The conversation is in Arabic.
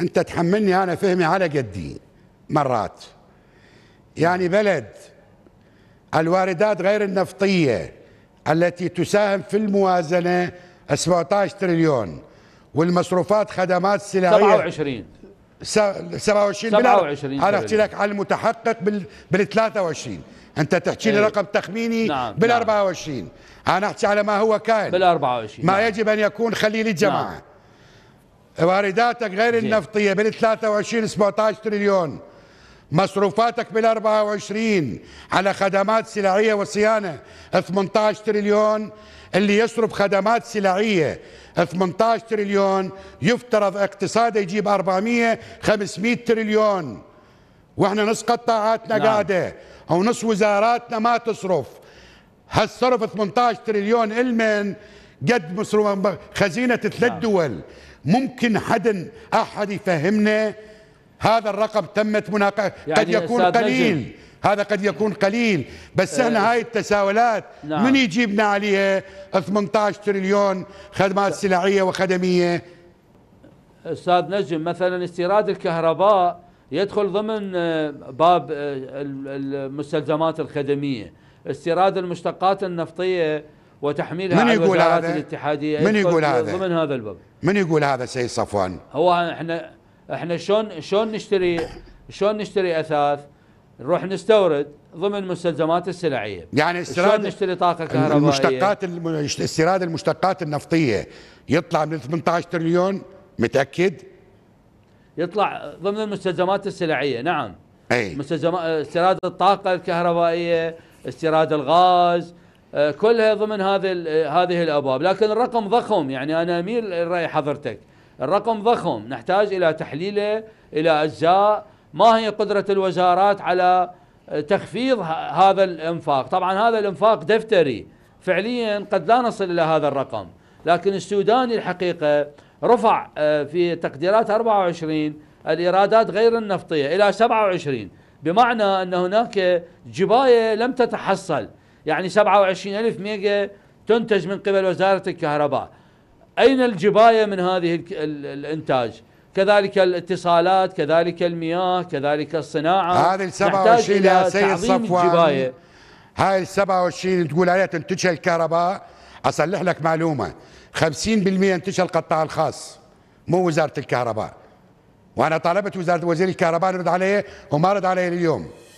انت تحملني انا فهمي على قدي مرات يعني بلد الواردات غير النفطيه التي تساهم في الموازنه 17 تريليون والمصروفات خدمات سلاحيه 27 27 27 انا احكي لك على المتحقق بال 23 انت تحكي لي إيه. رقم تخميني نعم. بال 24 نعم. انا احكي على ما هو كان بال 24 ما نعم. يجب ان يكون خليل الجماعه نعم. وارداتك غير النفطية بال 23 17 تريليون مصروفاتك بال 24 على خدمات سلعية وصيانة 18 تريليون اللي يصرف خدمات سلعية 18 تريليون يفترض اقتصاده يجيب 400 500 تريليون واحنا نص قطاعاتنا نعم. قاعدة او نص وزاراتنا ما تصرف هالصرف 18 تريليون المن قد مصر خزينة ثلاث نعم. دول ممكن حدا أحد يفهمنا هذا الرقم تمت مناقشة يعني قد يكون قليل نجم. هذا قد يكون قليل بس آه، احنا هاي التساؤلات نعم. من يجيبنا عليها 18 تريليون خدمات سلعيه وخدميه استاذ نجم مثلا استيراد الكهرباء يدخل ضمن آه، باب آه، المستلزمات الخدميه استيراد المشتقات النفطيه وتحميلها من على يقول الوزارات هذا؟ الاتحاديه من يقول هذا؟ ضمن هذا الباب من يقول هذا سيد صفوان؟ هو احنا احنا شلون شلون نشتري شلون نشتري اثاث؟ نروح نستورد ضمن مستلزمات السلعيه يعني استيراد نشتري طاقه كهربائيه المشتقات استيراد المشتقات النفطيه يطلع من 18 تريليون متاكد يطلع ضمن المستلزمات السلعيه نعم اي مستلزمات استيراد الطاقه الكهربائيه استيراد الغاز آه، كلها ضمن هذه آه، هذه الابواب لكن الرقم ضخم يعني انا اميل راي حضرتك الرقم ضخم نحتاج الى تحليله الى اجزاء ما هي قدره الوزارات على آه، تخفيض هذا الانفاق طبعا هذا الانفاق دفتري فعليا قد لا نصل الى هذا الرقم لكن السوداني الحقيقه رفع في تقديرات 24 الايرادات غير النفطيه الى 27 بمعنى ان هناك جبايه لم تتحصل يعني 27 ألف ميجا تنتج من قبل وزارة الكهرباء أين الجباية من هذه الإنتاج كذلك الاتصالات كذلك المياه كذلك الصناعة هذه ال 27 يا سيد صفوان هاي ال 27 تقول عليها تنتجها الكهرباء أصلح لك معلومة 50% ينتجها القطاع الخاص مو وزارة الكهرباء وأنا طالبت وزارة وزير الكهرباء نرد عليه وما رد عليه اليوم